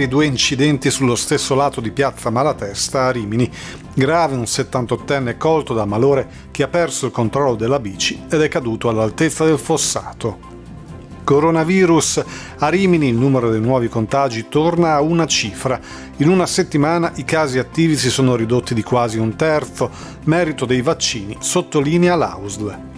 ieri due incidenti sullo stesso lato di Piazza Malatesta a Rimini. Grave un 78enne colto da malore che ha perso il controllo della bici ed è caduto all'altezza del fossato. Coronavirus. A Rimini il numero dei nuovi contagi torna a una cifra. In una settimana i casi attivi si sono ridotti di quasi un terzo, merito dei vaccini, sottolinea l'AUSL.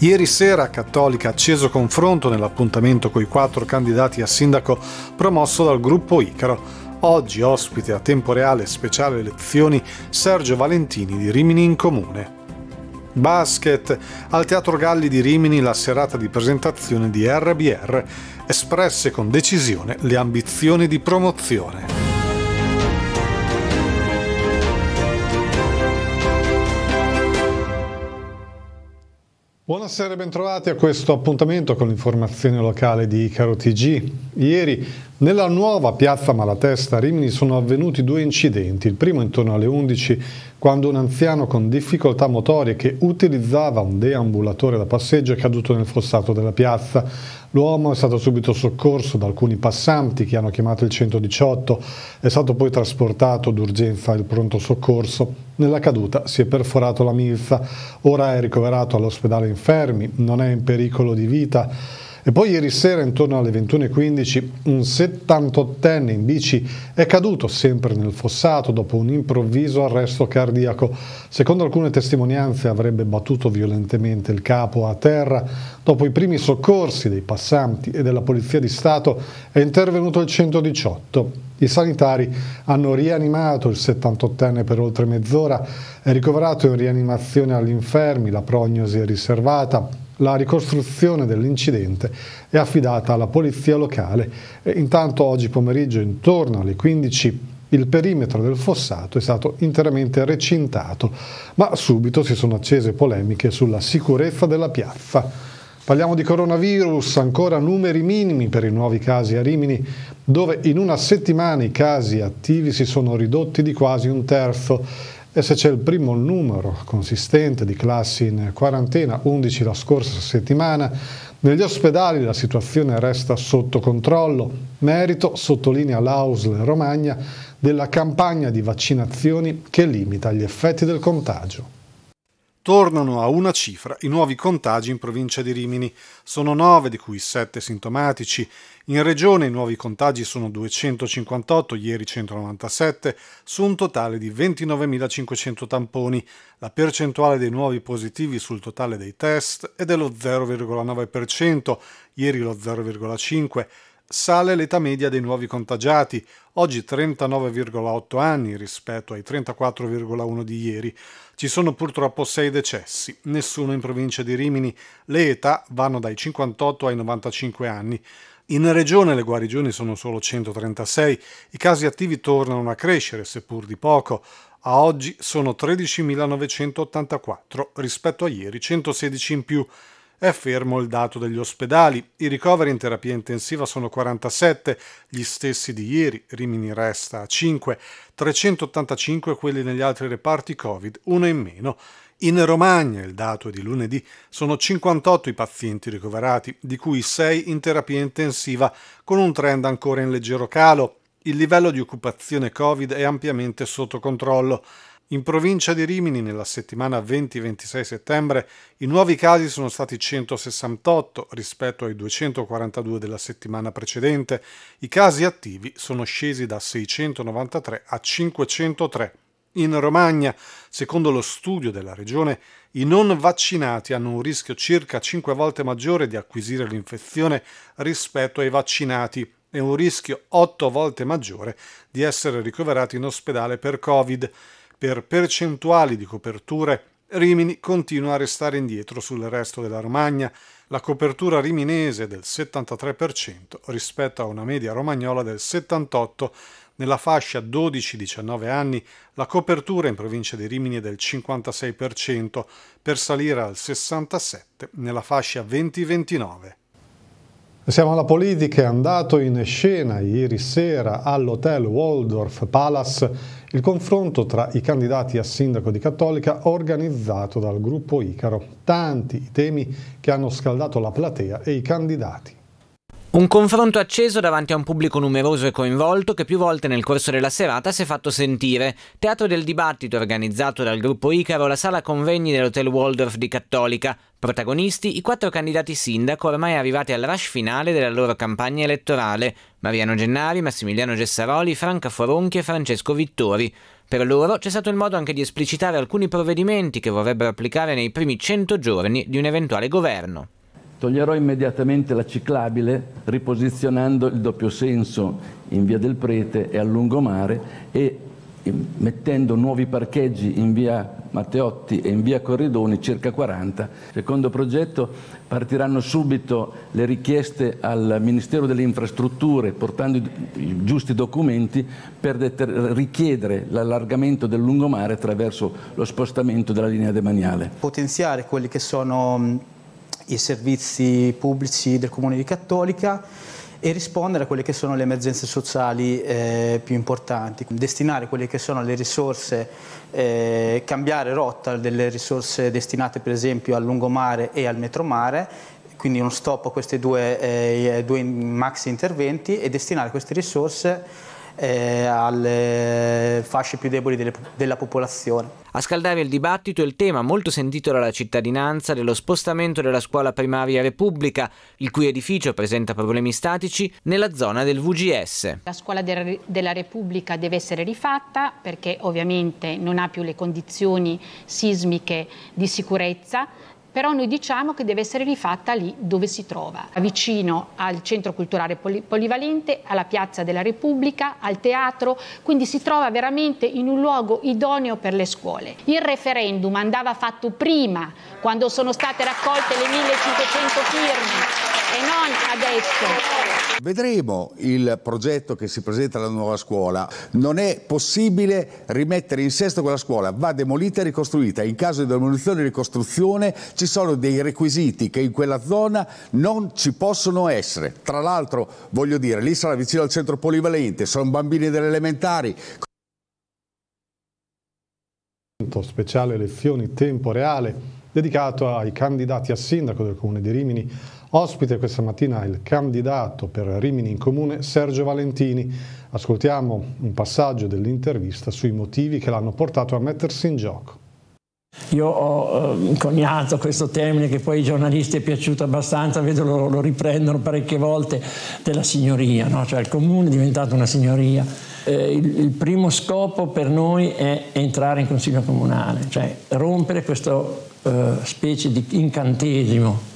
Ieri sera a Cattolica acceso confronto nell'appuntamento coi quattro candidati a sindaco promosso dal gruppo Icaro. Oggi ospite a tempo reale speciale elezioni Sergio Valentini di Rimini in Comune. Basket, al Teatro Galli di Rimini la serata di presentazione di RBR espresse con decisione le ambizioni di promozione. Buonasera e bentrovati a questo appuntamento con l'informazione locale di Icaro TG. Ieri nella nuova piazza Malatesta a Rimini sono avvenuti due incidenti, il primo intorno alle 11 quando un anziano con difficoltà motorie che utilizzava un deambulatore da passeggio è caduto nel fossato della piazza. L'uomo è stato subito soccorso da alcuni passanti che hanno chiamato il 118, è stato poi trasportato d'urgenza al pronto soccorso. Nella caduta si è perforato la milza, ora è ricoverato all'ospedale infermi, non è in pericolo di vita e poi ieri sera intorno alle 21.15 un 78enne in bici è caduto sempre nel fossato dopo un improvviso arresto cardiaco. Secondo alcune testimonianze avrebbe battuto violentemente il capo a terra. Dopo i primi soccorsi dei passanti e della Polizia di Stato è intervenuto il 118. I sanitari hanno rianimato il 78enne per oltre mezz'ora, è ricoverato in rianimazione agli infermi, la prognosi è riservata. La ricostruzione dell'incidente è affidata alla polizia locale. E intanto oggi pomeriggio intorno alle 15 il perimetro del fossato è stato interamente recintato, ma subito si sono accese polemiche sulla sicurezza della piazza. Parliamo di coronavirus, ancora numeri minimi per i nuovi casi a Rimini, dove in una settimana i casi attivi si sono ridotti di quasi un terzo e se c'è il primo numero consistente di classi in quarantena, 11 la scorsa settimana, negli ospedali la situazione resta sotto controllo, merito, sottolinea l'Ausl Romagna, della campagna di vaccinazioni che limita gli effetti del contagio tornano a una cifra i nuovi contagi in provincia di Rimini. Sono 9, di cui 7 sintomatici. In regione i nuovi contagi sono 258, ieri 197, su un totale di 29.500 tamponi. La percentuale dei nuovi positivi sul totale dei test è dello 0,9%, ieri lo 0,5% sale l'età media dei nuovi contagiati, oggi 39,8 anni rispetto ai 34,1 di ieri. Ci sono purtroppo 6 decessi, nessuno in provincia di Rimini. Le età vanno dai 58 ai 95 anni. In regione le guarigioni sono solo 136, i casi attivi tornano a crescere, seppur di poco. A oggi sono 13.984 rispetto a ieri, 116 in più. È fermo il dato degli ospedali, i ricoveri in terapia intensiva sono 47, gli stessi di ieri, Rimini resta a 5, 385 quelli negli altri reparti Covid, uno in meno. In Romagna, il dato è di lunedì, sono 58 i pazienti ricoverati, di cui 6 in terapia intensiva, con un trend ancora in leggero calo. Il livello di occupazione Covid è ampiamente sotto controllo. In provincia di Rimini, nella settimana 20-26 settembre, i nuovi casi sono stati 168 rispetto ai 242 della settimana precedente. I casi attivi sono scesi da 693 a 503. In Romagna, secondo lo studio della regione, i non vaccinati hanno un rischio circa 5 volte maggiore di acquisire l'infezione rispetto ai vaccinati e un rischio 8 volte maggiore di essere ricoverati in ospedale per Covid. Per percentuali di coperture, Rimini continua a restare indietro sul resto della Romagna. La copertura riminese è del 73% rispetto a una media romagnola del 78%. Nella fascia 12-19 anni la copertura in provincia di Rimini è del 56% per salire al 67% nella fascia 20-29. Siamo alla politica, è andato in scena ieri sera all'hotel Waldorf Palace il confronto tra i candidati a sindaco di Cattolica organizzato dal gruppo Icaro. Tanti i temi che hanno scaldato la platea e i candidati. Un confronto acceso davanti a un pubblico numeroso e coinvolto che più volte nel corso della serata si è fatto sentire. Teatro del dibattito organizzato dal gruppo Icaro la sala convegni dell'Hotel Waldorf di Cattolica. Protagonisti i quattro candidati sindaco ormai arrivati al rush finale della loro campagna elettorale. Mariano Gennari, Massimiliano Gessaroli, Franca Foronchi e Francesco Vittori. Per loro c'è stato il modo anche di esplicitare alcuni provvedimenti che vorrebbero applicare nei primi 100 giorni di un eventuale governo. Toglierò immediatamente la ciclabile riposizionando il doppio senso in via del Prete e al lungomare e mettendo nuovi parcheggi in via Matteotti e in via Corridoni, circa 40. Secondo progetto partiranno subito le richieste al Ministero delle Infrastrutture portando i giusti documenti per richiedere l'allargamento del lungomare attraverso lo spostamento della linea demaniale. Potenziare quelli che sono i servizi pubblici del Comune di Cattolica e rispondere a quelle che sono le emergenze sociali eh, più importanti, destinare quelle che sono le risorse, eh, cambiare rotta delle risorse destinate per esempio al lungomare e al metromare quindi uno stop a questi due, eh, due maxi interventi e destinare queste risorse eh, alle fasce più deboli delle, della popolazione. A scaldare il dibattito il tema molto sentito dalla cittadinanza dello spostamento della scuola primaria Repubblica, il cui edificio presenta problemi statici, nella zona del VGS. La scuola de della Repubblica deve essere rifatta perché ovviamente non ha più le condizioni sismiche di sicurezza però noi diciamo che deve essere rifatta lì dove si trova, vicino al Centro Culturale Polivalente, alla Piazza della Repubblica, al teatro, quindi si trova veramente in un luogo idoneo per le scuole. Il referendum andava fatto prima, quando sono state raccolte le 1500 firme, e non adesso. Vedremo il progetto che si presenta alla nuova scuola. Non è possibile rimettere in sesto quella scuola, va demolita e ricostruita. In caso di demolizione e ricostruzione ci sono dei requisiti che in quella zona non ci possono essere. Tra l'altro, voglio dire, lì sarà vicino al centro polivalente, sono bambini delle elementari speciale elezioni tempo reale dedicato ai candidati a sindaco del comune di Rimini Ospite questa mattina il candidato per Rimini in Comune Sergio Valentini. Ascoltiamo un passaggio dell'intervista sui motivi che l'hanno portato a mettersi in gioco. Io ho eh, coniato questo termine che poi ai giornalisti è piaciuto abbastanza, vedo lo, lo riprendono parecchie volte, della signoria, no? cioè il comune è diventato una signoria. Eh, il, il, primo scopo per noi è entrare in consiglio comunale, cioè rompere questa eh, specie di incantesimo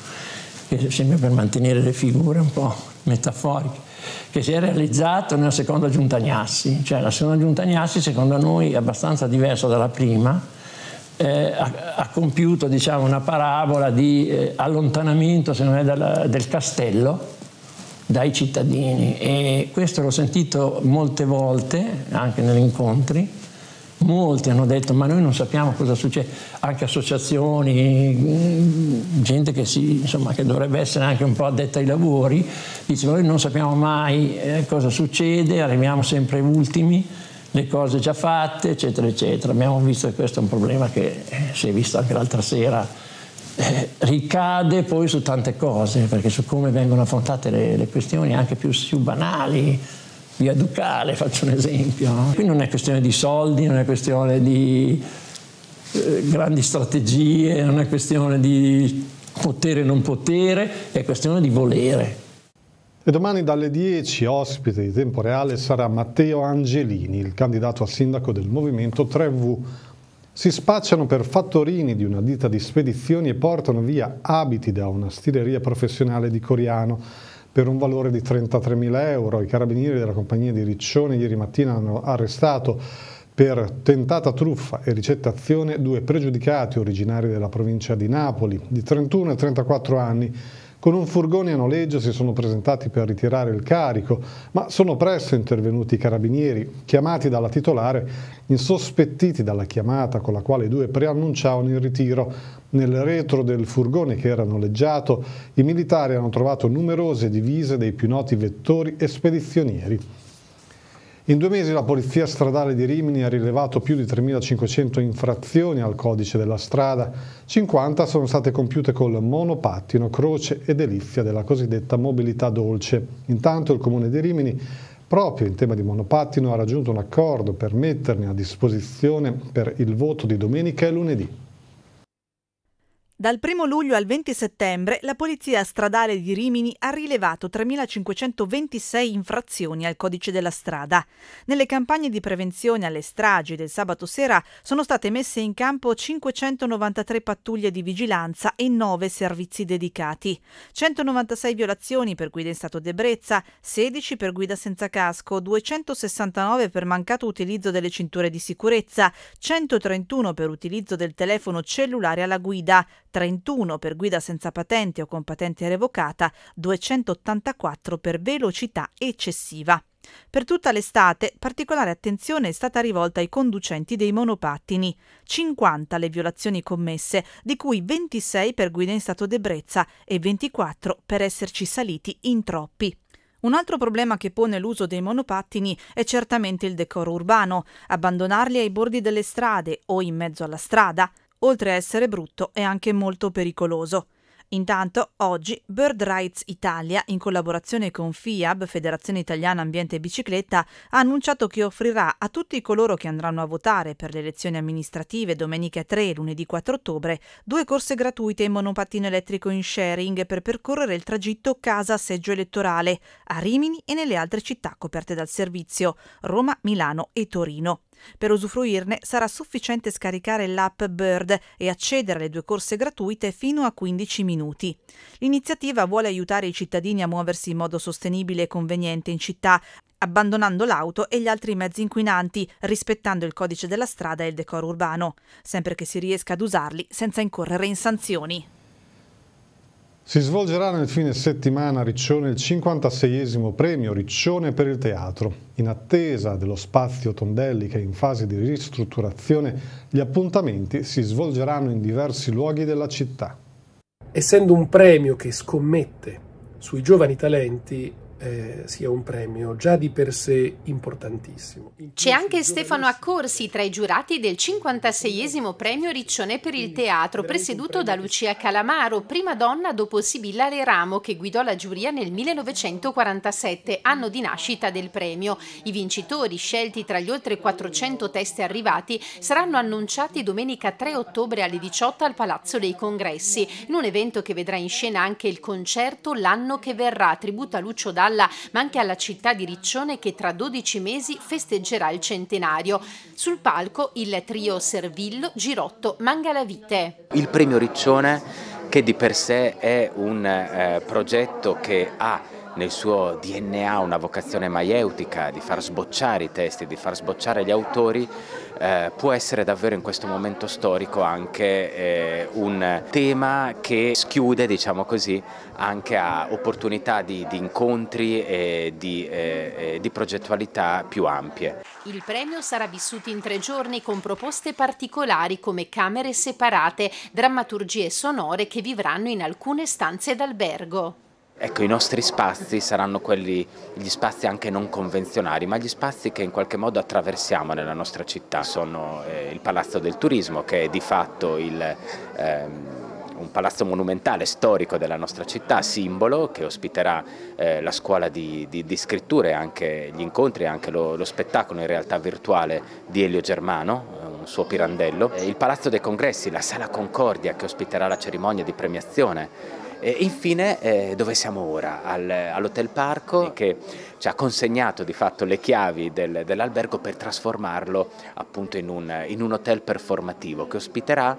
che sempre per mantenere le figure un po' metaforiche, che si è realizzato nella seconda giunta Agnassi, cioè la seconda giunta Agnassi secondo noi è abbastanza diversa dalla prima, eh, ha, ha, compiuto diciamo, una parabola di eh, allontanamento me, dalla, del castello dai cittadini e questo l'ho sentito molte volte anche negli incontri molti hanno detto ma noi non sappiamo cosa succede, anche associazioni, mm, gente che, si, insomma, che dovrebbe essere anche un po' addetta ai lavori, dice noi non sappiamo mai eh, cosa succede, arriviamo sempre ultimi, le cose già fatte, eccetera, eccetera. Abbiamo visto che questo è un problema che eh, si è visto anche l'altra sera. Eh, ricade poi su tante cose, perché su come vengono affrontate le, le questioni anche più, più banali, via Ducale, faccio un esempio. No? Qui non è questione di soldi, non è questione di eh, grandi strategie, non è questione di potere o non potere, è questione di volere. E domani dalle 10 ospite di tempo reale sarà Matteo Angelini, il candidato a sindaco del Movimento 3V. Si spacciano per fattorini di una ditta di spedizioni e portano via abiti da una stileria professionale di Coriano per un valore di 33.000 euro. I carabinieri della compagnia di Riccione ieri mattina hanno arrestato per tentata truffa e ricettazione due pregiudicati originari della provincia di Napoli di 31 e 34 anni con un furgone a noleggio si sono presentati per ritirare il carico, ma sono presto intervenuti i carabinieri, chiamati dalla titolare, insospettiti dalla chiamata con la quale i due preannunciavano il ritiro. Nel retro del furgone che era noleggiato, i militari hanno trovato numerose divise dei più noti vettori e spedizionieri. In due mesi la Polizia Stradale di Rimini ha rilevato più di 3.500 infrazioni al codice della strada, 50 sono state compiute col monopattino, croce ed delizia della cosiddetta mobilità dolce. Intanto il Comune di Rimini proprio in tema di monopattino ha raggiunto un accordo per metterne a disposizione per il voto di domenica e lunedì. Dal 1 luglio al 20 settembre la Polizia Stradale di Rimini ha rilevato 3.526 infrazioni al codice della strada. Nelle campagne di prevenzione alle stragi del sabato sera sono state messe in campo 593 pattuglie di vigilanza e 9 servizi dedicati. 196 violazioni per guida in stato d'ebbrezza, 16 per guida senza casco, 269 per mancato utilizzo delle cinture di sicurezza, 131 per utilizzo del telefono cellulare alla guida, 31 per guida senza patente o con patente revocata, 284 per velocità eccessiva. Per tutta l'estate particolare attenzione è stata rivolta ai conducenti dei monopattini, 50 le violazioni commesse, di cui 26 per guida in stato d'ebbrezza e 24 per esserci saliti in troppi. Un altro problema che pone l'uso dei monopattini è certamente il decoro urbano, abbandonarli ai bordi delle strade o in mezzo alla strada, Oltre a essere brutto, è anche molto pericoloso. Intanto, oggi Bird Rights Italia, in collaborazione con FIAB, Federazione Italiana Ambiente e Bicicletta, ha annunciato che offrirà a tutti coloro che andranno a votare per le elezioni amministrative domenica 3 e lunedì 4 ottobre due corse gratuite in monopattino elettrico in sharing per percorrere il tragitto casa-seggio elettorale a Rimini e nelle altre città coperte dal servizio, Roma, Milano e Torino. Per usufruirne sarà sufficiente scaricare l'app Bird e accedere alle due corse gratuite fino a 15 minuti. L'iniziativa vuole aiutare i cittadini a muoversi in modo sostenibile e conveniente in città, abbandonando l'auto e gli altri mezzi inquinanti, rispettando il codice della strada e il decoro urbano, sempre che si riesca ad usarli senza incorrere in sanzioni. Si svolgerà nel fine settimana a Riccione il 56esimo premio Riccione per il teatro. In attesa dello spazio Tondelli che è in fase di ristrutturazione, gli appuntamenti si svolgeranno in diversi luoghi della città. Essendo un premio che scommette sui giovani talenti, eh, sia un premio già di per sé importantissimo. C'è anche Stefano Accorsi tra i giurati del 56esimo premio Riccione per il teatro, presieduto da Lucia Calamaro, prima donna dopo Sibilla Leramo che guidò la giuria nel 1947, anno di nascita del premio. I vincitori, scelti tra gli oltre 400 testi arrivati, saranno annunciati domenica 3 ottobre alle 18 al Palazzo dei Congressi, in un evento che vedrà in scena anche il concerto L'anno che verrà, tributo a Lucio Dalla Scialla, ma anche alla città di Riccione che tra 12 mesi festeggerà il centenario. Sul palco il trio Servillo, Girotto, Mangalavite. Il premio Riccione che di per sé è un eh, progetto che ha nel suo DNA una vocazione maieutica di far sbocciare i testi, di far sbocciare gli autori, eh, può essere davvero in questo momento storico anche eh, un tema che schiude, diciamo così, anche a opportunità di, di incontri e di, eh, eh, di progettualità più ampie. Il premio sarà vissuto in tre giorni con proposte particolari come camere separate, drammaturgie sonore che vivranno in alcune stanze d'albergo. Ecco, i nostri spazi saranno quelli, gli spazi anche non convenzionali, ma gli spazi che in qualche modo attraversiamo nella nostra città. Sono eh, il Palazzo del Turismo, che è di fatto il, ehm, un palazzo monumentale, storico della nostra città, simbolo che ospiterà eh, la scuola di, di, di scrittura e anche gli incontri e anche lo, lo, spettacolo in realtà virtuale di Elio Germano, eh, un suo pirandello. Eh, il Palazzo dei Congressi, la Sala Concordia che ospiterà la cerimonia di premiazione e infine eh, dove siamo ora? Al, All'Hotel Parco che ci ha consegnato di fatto le chiavi del, dell'albergo per trasformarlo appunto in un, in un hotel performativo che ospiterà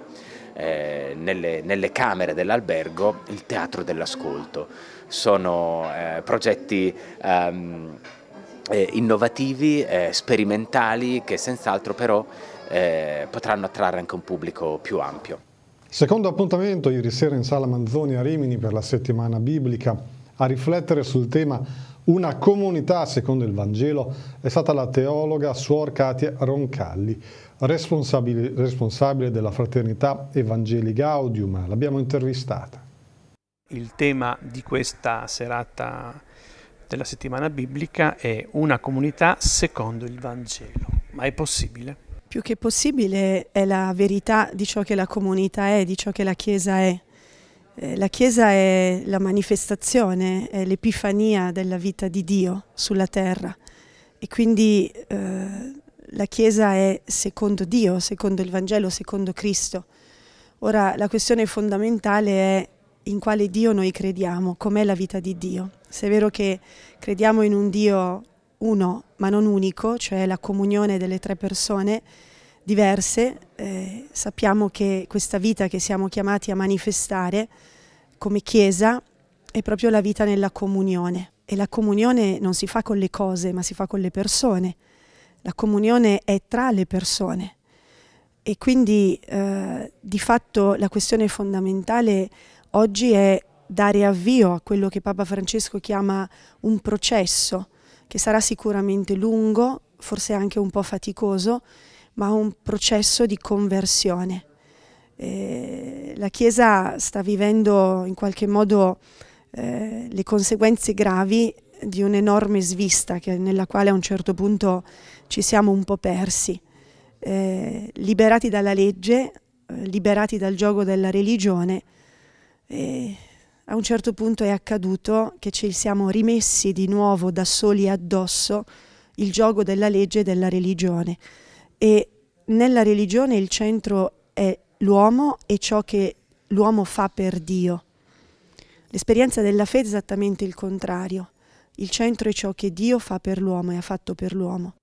eh, nelle, nelle, camere dell'albergo il teatro dell'ascolto. Sono eh, progetti ehm, eh, innovativi, eh, sperimentali, che senz'altro però eh, potranno attrarre anche un pubblico più ampio. Secondo appuntamento ieri sera in sala Manzoni a Rimini per la settimana biblica. A riflettere sul tema una comunità secondo il Vangelo è stata la teologa Suor Katia Roncalli, responsabile, responsabile della fraternità Evangeli Gaudium. L'abbiamo intervistata. Il tema di questa serata della settimana biblica è una comunità secondo il Vangelo. Ma è possibile? più che possibile è la verità di ciò che la comunità è, di ciò che la Chiesa è. Eh, la Chiesa è la manifestazione, è l'epifania della vita di Dio sulla terra e quindi eh, la Chiesa è secondo Dio, secondo il Vangelo, secondo Cristo. Ora la questione fondamentale è in quale Dio noi crediamo, com'è la vita di Dio. Se è vero che crediamo in un Dio uno ma non unico, cioè la comunione delle tre persone diverse, eh, sappiamo che questa vita che siamo chiamati a manifestare come Chiesa è proprio la vita nella comunione. E la comunione non si fa con le cose, ma si fa con le persone. La comunione è tra le persone. E quindi eh, di fatto la questione fondamentale oggi è dare avvio a quello che Papa Francesco chiama un processo, che sarà sicuramente lungo, forse anche un po' faticoso, ma un processo di conversione. Eh, la Chiesa sta vivendo in qualche modo eh, le conseguenze gravi di un'enorme svista che, nella quale a un certo punto ci siamo un po' persi, eh, liberati dalla legge, eh, liberati dal gioco della religione. Eh, a un certo punto è accaduto che ci siamo rimessi di nuovo da soli addosso il gioco della legge e della religione. E nella religione il centro è l'uomo e ciò che l'uomo fa per Dio. L'esperienza della fede è esattamente il contrario. Il centro è ciò che Dio fa per l'uomo e ha fatto per l'uomo.